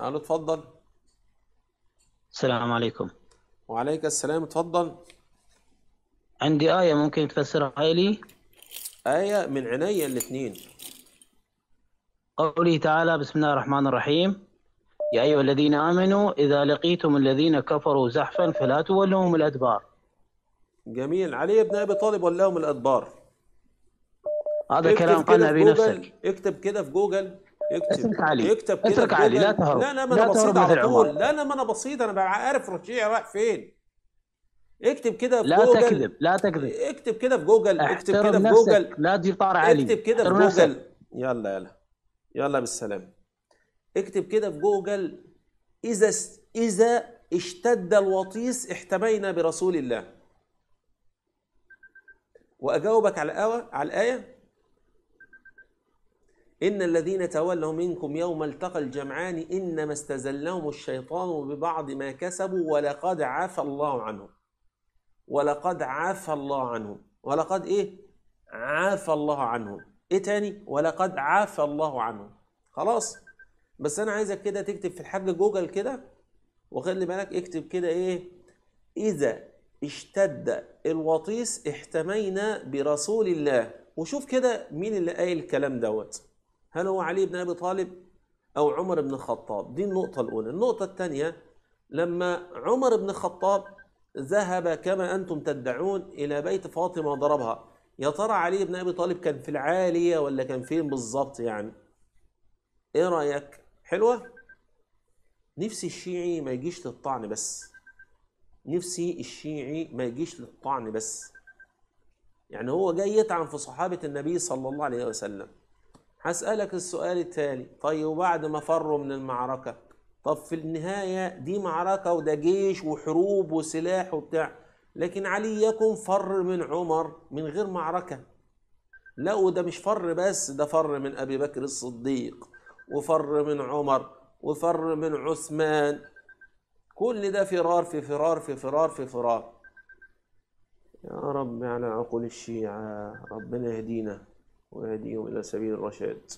الو اتفضل السلام عليكم وعليك السلام اتفضل عندي آية ممكن تفسرها لي آية من عناية الاثنين قوله تعالى بسم الله الرحمن الرحيم يا أيها الذين آمنوا إذا لقيتم الذين كفروا زحفا فلا تولوهم الأدبار جميل علي بن أبي طالب ولاهم الأدبار هذا كلام قال نفسك اكتب كده في جوجل اكتب اترك علي اكتب كده اترك علي لا تهرب لا لا ما انا بصيد على طول لا لا ما انا بصيد انا عارف رشيع رايح فين اكتب كده في لا جوجل لا تكذب لا تكذب اكتب كده في جوجل اكتب كده في جوجل لا تجيب طار علي اكتب كده في جوجل يلا يلا يلا بالسلامه اكتب كده في جوجل اذا اذا اشتد الوطيس احتمينا برسول الله واجاوبك على الآية على الآية إن الذين تولوا منكم يوم التقى الجمعان إنما استزلهم الشيطان ببعض ما كسبوا ولقد عفى الله عنهم ولقد عفى الله عنهم ولقد إيه عفى الله عنهم إيه تاني ولقد عفى الله عنهم خلاص بس أنا عايزك كده تكتب في الحاجة جوجل كده وخلي بالك اكتب كده إيه إذا اشتد الوطيس احتمينا برسول الله وشوف كده مين اللي قايل الكلام دوت هل هو علي بن أبي طالب أو عمر بن الخطاب دي النقطة الأولى النقطة الثانية لما عمر بن الخطاب ذهب كما أنتم تدعون إلى بيت فاطمة وضربها يا ترى علي بن أبي طالب كان في العالية ولا كان فين بالظبط يعني إيه رأيك حلوة نفسي الشيعي ما يجيش للطعن بس نفسي الشيعي ما يجيش للطعن بس يعني هو جاي يطعن في صحابة النبي صلى الله عليه وسلم هسألك السؤال التالي طيب وبعد ما فروا من المعركة طب في النهاية دي معركة وده جيش وحروب وسلاح وبتاع لكن علي يكن فر من عمر من غير معركة لا وده مش فر بس ده فر من أبي بكر الصديق وفر من عمر وفر من عثمان كل ده فرار في فرار في فرار في فرار يا رب على عقول الشيعة ربنا يهدينا ويهديهم إلى سبيل الرشاد